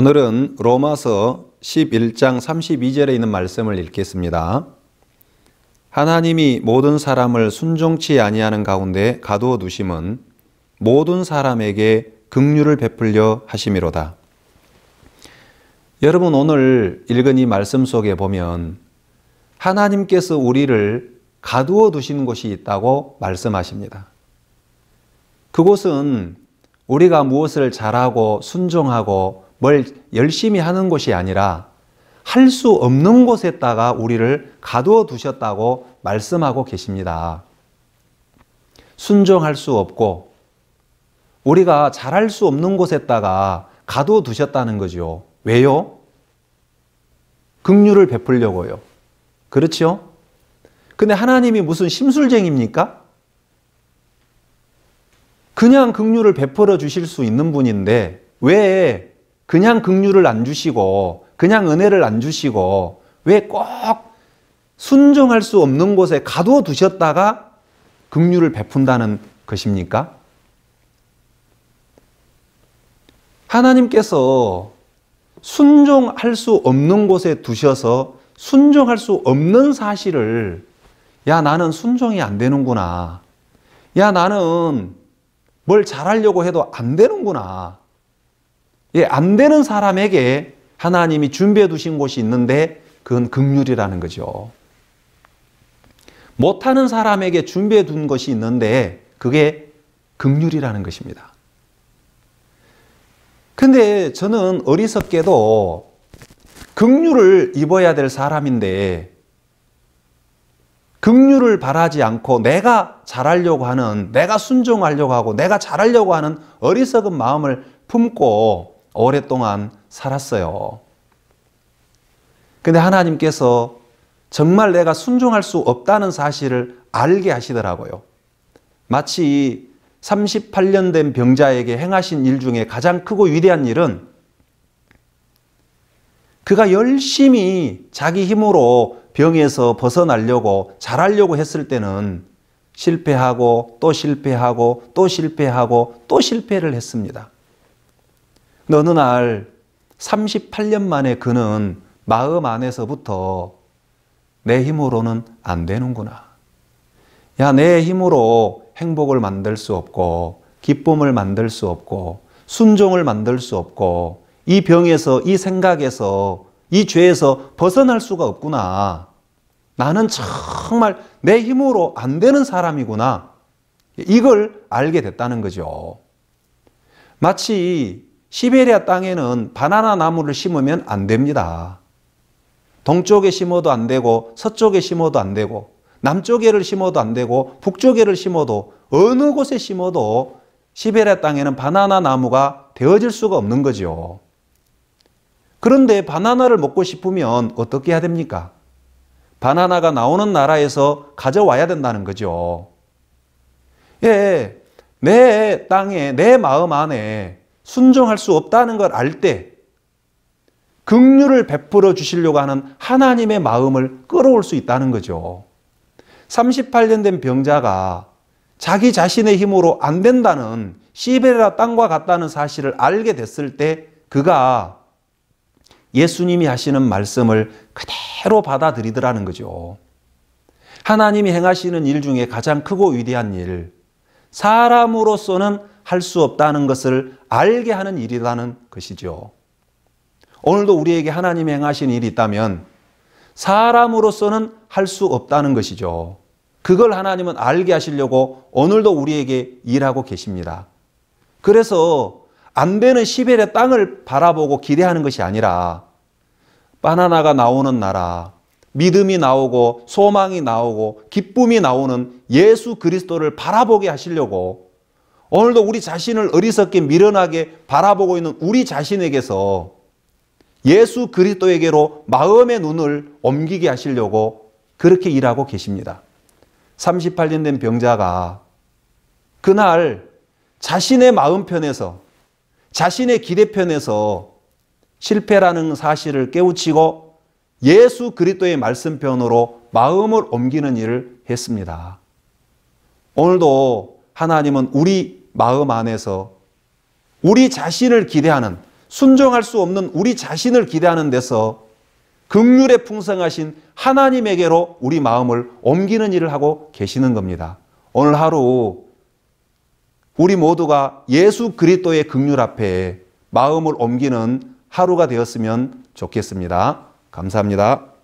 오늘은 로마서 11장 32절에 있는 말씀을 읽겠습니다. 하나님이 모든 사람을 순종치 아니하는 가운데 가두어 두심은 모든 사람에게 긍휼을 베풀려 하심이로다. 여러분 오늘 읽은 이 말씀 속에 보면 하나님께서 우리를 가두어 두신 곳이 있다고 말씀하십니다. 그곳은 우리가 무엇을 잘하고 순종하고 뭘 열심히 하는 곳이 아니라 할 수 없는 곳에다가 우리를 가두어 두셨다고 말씀하고 계십니다. 순종할 수 없고 우리가 잘할 수 없는 곳에다가 가두어 두셨다는 거죠. 왜요? 긍휼을 베풀려고요. 그렇죠? 근데 하나님이 무슨 심술쟁입니까? 그냥 긍휼을 베풀어 주실 수 있는 분인데 왜 그냥 긍휼을 안 주시고 그냥 은혜를 안 주시고 왜 꼭 순종할 수 없는 곳에 가둬두셨다가 긍휼을 베푼다는 것입니까? 하나님께서 순종할 수 없는 곳에 두셔서 순종할 수 없는 사실을 야 나는 순종이 안 되는구나. 야 나는 뭘 잘하려고 해도 안 되는구나. 예, 안 되는 사람에게 하나님이 준비해 두신 곳이 있는데 그건 극률이라는 거죠. 못하는 사람에게 준비해 둔 것이 있는데 그게 극률이라는 것입니다. 근데 저는 어리석게도 극률을 입어야 될 사람인데 긍률을 바라지 않고 내가 잘하려고 하는, 내가 순종하려고 하고 내가 잘하려고 하는 어리석은 마음을 품고 오랫동안 살았어요. 근데 하나님께서 정말 내가 순종할 수 없다는 사실을 알게 하시더라고요. 마치 38년 된 병자에게 행하신 일 중에 가장 크고 위대한 일은 그가 열심히 자기 힘으로 병에서 벗어나려고 잘하려고 했을 때는 실패하고 또 실패하고 또 실패하고 또 실패를 했습니다. 어느 날 38년 만에 그는 마음 안에서부터 내 힘으로는 안 되는구나. 야, 내 힘으로 행복을 만들 수 없고, 기쁨을 만들 수 없고, 순종을 만들 수 없고, 이 병에서, 이 생각에서, 이 죄에서 벗어날 수가 없구나. 나는 정말 내 힘으로 안 되는 사람이구나. 이걸 알게 됐다는 거죠. 마치 시베리아 땅에는 바나나 나무를 심으면 안 됩니다. 동쪽에 심어도 안 되고 서쪽에 심어도 안 되고 남쪽에를 심어도 안 되고 북쪽에를 심어도 어느 곳에 심어도 시베리아 땅에는 바나나 나무가 되어질 수가 없는 거지요. 그런데 바나나를 먹고 싶으면 어떻게 해야 됩니까? 바나나가 나오는 나라에서 가져와야 된다는 거죠. 예, 내 땅에, 내 마음 안에 순종할 수 없다는 걸 알때 긍휼을 베풀어 주시려고 하는 하나님의 마음을 끌어올 수 있다는 거죠. 38년 된 병자가 자기 자신의 힘으로 안 된다는 시베리아 땅과 같다는 사실을 알게 됐을 때 그가 예수님이 하시는 말씀을 그대로 받아들이더라는 거죠. 하나님이 행하시는 일 중에 가장 크고 위대한 일, 사람으로서는 할수 없다는 것을 알게 하는 일이라는 것이죠. 오늘도 우리에게 하나님 행하신 일이 있다면 사람으로서는 할 수 없다는 것이죠. 그걸 하나님은 알게 하시려고 오늘도 우리에게 일하고 계십니다. 그래서 안 되는 시벨의 땅을 바라보고 기대하는 것이 아니라 바나나가 나오는 나라, 믿음이 나오고 소망이 나오고 기쁨이 나오는 예수 그리스도를 바라보게 하시려고 오늘도 우리 자신을 어리석게 미련하게 바라보고 있는 우리 자신에게서 예수 그리스도에게로 마음의 눈을 옮기게 하시려고 그렇게 일하고 계십니다. 38년 된 병자가 그날 자신의 마음편에서 자신의 기대편에서 실패라는 사실을 깨우치고 예수 그리스도의 말씀편으로 마음을 옮기는 일을 했습니다. 오늘도 하나님은 우리 마음 안에서 우리 자신을 기대하는 순종할 수 없는 우리 자신을 기대하는 데서 극률에 풍성하신 하나님에게로 우리 마음을 옮기는 일을 하고 계시는 겁니다. 오늘 하루 우리 모두가 예수 그리스도의 극률 앞에 마음을 옮기는 하루가 되었으면 좋겠습니다. 감사합니다.